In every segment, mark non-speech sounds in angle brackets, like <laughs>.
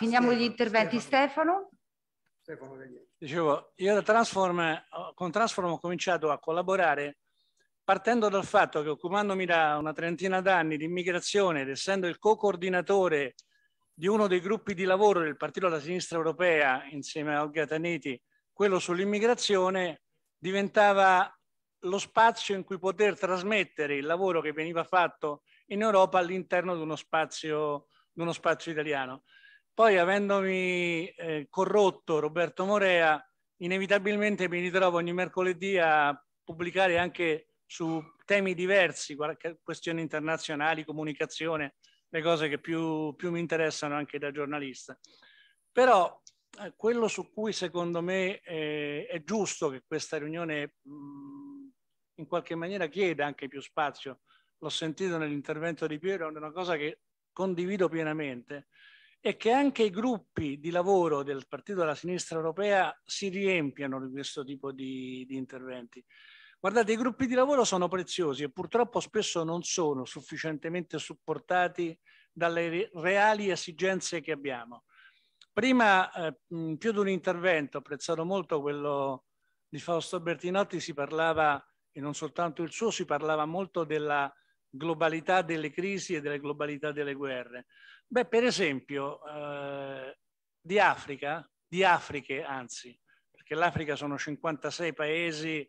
finiamo Stefano, gli interventi. Stefano? Stefano Dicevo, io da Transform, con Transform ho cominciato a collaborare partendo dal fatto che occupandomi da una trentina d'anni di immigrazione ed essendo il co-coordinatore di uno dei gruppi di lavoro del Partito della Sinistra Europea insieme a Olga Taniti, quello sull'immigrazione, diventava lo spazio in cui poter trasmettere il lavoro che veniva fatto in Europa all'interno di uno spazio, di uno spazio italiano. Poi avendomi eh, corrotto Roberto Morea, inevitabilmente mi ritrovo ogni mercoledì a pubblicare anche su temi diversi, questioni internazionali, comunicazione, le cose che più, più mi interessano anche da giornalista. Però eh, quello su cui secondo me eh, è giusto che questa riunione mh, mm, in qualche maniera chieda anche più spazio, l'ho sentito nell'intervento di Piero, è una cosa che condivido pienamente, è che anche i gruppi di lavoro del Partito della Sinistra Europea si riempiano di questo tipo di, di interventi. Guardate, i gruppi di lavoro sono preziosi e purtroppo spesso non sono sufficientemente supportati dalle reali esigenze che abbiamo. Prima, eh, più di un intervento, ho apprezzato molto quello di Fausto Bertinotti, si parlava, e non soltanto il suo, si parlava molto della globalità delle crisi e della globalità delle guerre? Beh, per esempio, eh, di Africa, di Afriche anzi, perché l'Africa sono 56 paesi,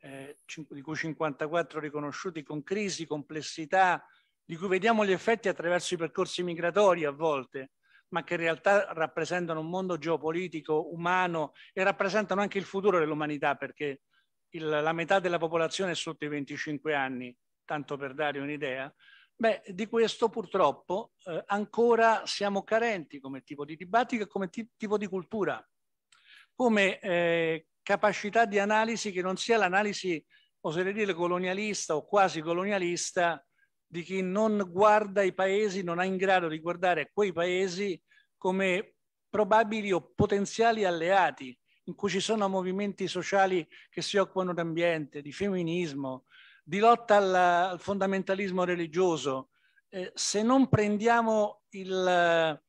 eh, di cui 54 riconosciuti con crisi, complessità, di cui vediamo gli effetti attraverso i percorsi migratori a volte, ma che in realtà rappresentano un mondo geopolitico, umano e rappresentano anche il futuro dell'umanità perché il, la metà della popolazione è sotto i 25 anni tanto per dare un'idea, beh, di questo purtroppo eh, ancora siamo carenti come tipo di dibattito e come tipo di cultura, come eh, capacità di analisi che non sia l'analisi, oserei dire, colonialista o quasi colonialista di chi non guarda i paesi, non è in grado di guardare quei paesi come probabili o potenziali alleati, in cui ci sono movimenti sociali che si occupano d'ambiente, di femminismo, di lotta alla, al fondamentalismo religioso, eh, se non prendiamo il, eh,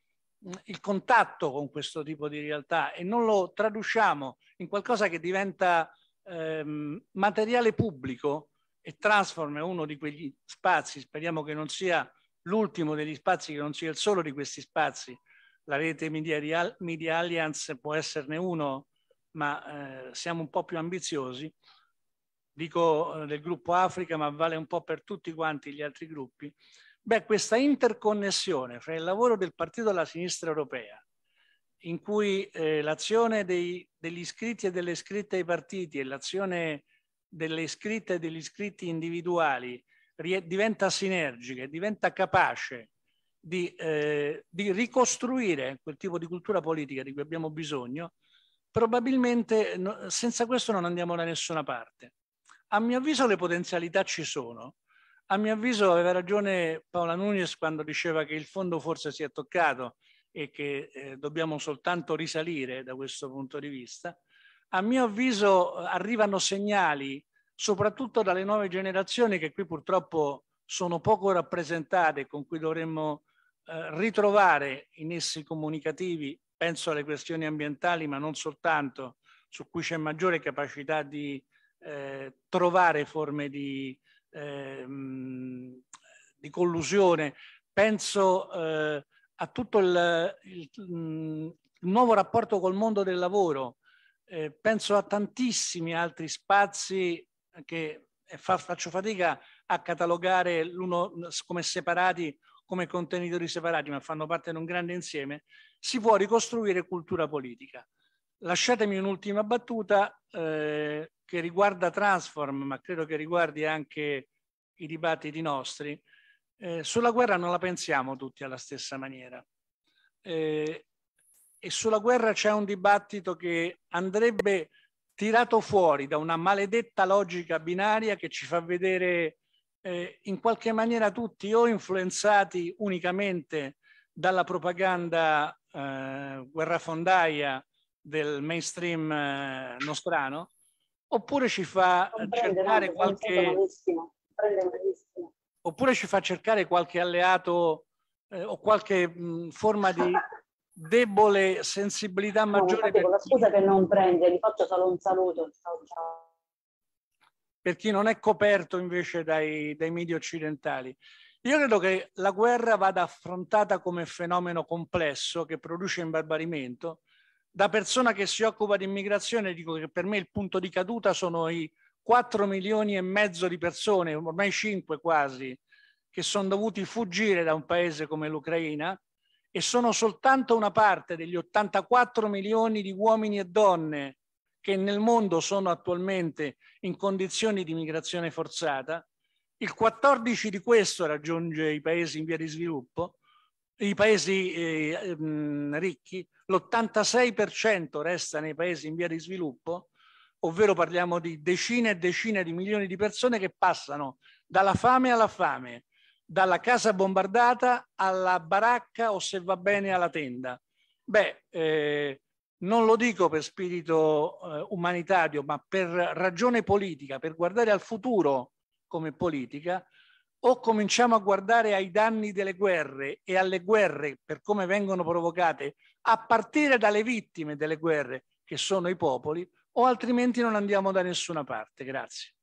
il contatto con questo tipo di realtà e non lo traduciamo in qualcosa che diventa ehm, materiale pubblico e trasforma uno di quegli spazi, speriamo che non sia l'ultimo degli spazi, che non sia il solo di questi spazi, la rete Media, Media Alliance può esserne uno, ma eh, siamo un po' più ambiziosi, dico eh, del gruppo Africa, ma vale un po' per tutti quanti gli altri gruppi, beh, questa interconnessione fra il lavoro del partito della sinistra europea, in cui eh, l'azione degli iscritti e delle iscritte ai partiti e l'azione delle iscritte e degli iscritti individuali diventa sinergica, diventa capace di, eh, di ricostruire quel tipo di cultura politica di cui abbiamo bisogno, probabilmente no, senza questo non andiamo da nessuna parte a mio avviso le potenzialità ci sono. A mio avviso aveva ragione Paola Nunes quando diceva che il fondo forse si è toccato e che eh, dobbiamo soltanto risalire da questo punto di vista. A mio avviso eh, arrivano segnali, soprattutto dalle nuove generazioni che qui purtroppo sono poco rappresentate, con cui dovremmo eh, ritrovare i nessi comunicativi, penso alle questioni ambientali, ma non soltanto, su cui c'è maggiore capacità di eh, trovare forme di, eh, di collusione. Penso eh, a tutto il, il, il, nuovo rapporto col mondo del lavoro, eh, penso a tantissimi altri spazi che eh, fa, faccio fatica a catalogare l'uno come separati come contenitori separati ma fanno parte di un grande insieme, si può ricostruire cultura politica. Lasciatemi un'ultima battuta eh, che riguarda Transform, ma credo che riguardi anche i dibattiti nostri. Eh, sulla guerra non la pensiamo tutti alla stessa maniera. Eh, e sulla guerra c'è un dibattito che andrebbe tirato fuori da una maledetta logica binaria che ci fa vedere eh, in qualche maniera tutti o influenzati unicamente dalla propaganda eh, guerrafondaia del mainstream eh, nostrano, oppure ci fa eh, cercare qualche... Oppure ci fa cercare qualche alleato eh, o qualche mh, forma di <laughs> debole sensibilità maggiore. No, per... La scusa che non prende, gli faccio solo un saluto. Per chi non è coperto invece dai, dai media occidentali. Io credo che la guerra vada affrontata come fenomeno complesso che produce imbarbarimento, da persona che si occupa di immigrazione dico che per me il punto di caduta sono i 4 milioni e mezzo di persone, ormai 5 quasi, che sono dovuti fuggire da un paese come l'Ucraina e sono soltanto una parte degli 84 milioni di uomini e donne che nel mondo sono attualmente in condizioni di migrazione forzata. Il 14 di questo raggiunge i paesi in via di sviluppo i paesi eh, mh, mm, ricchi, l'86% resta nei paesi in via di sviluppo, ovvero parliamo di decine e decine di milioni di persone che passano dalla fame alla fame, dalla casa bombardata alla baracca o se va bene alla tenda. Beh, eh, non lo dico per spirito eh, umanitario, ma per ragione politica, per guardare al futuro come politica, o cominciamo a guardare ai danni delle guerre e alle guerre per come vengono provocate, a partire dalle vittime delle guerre, che sono i popoli, o altrimenti non andiamo da nessuna parte. Grazie.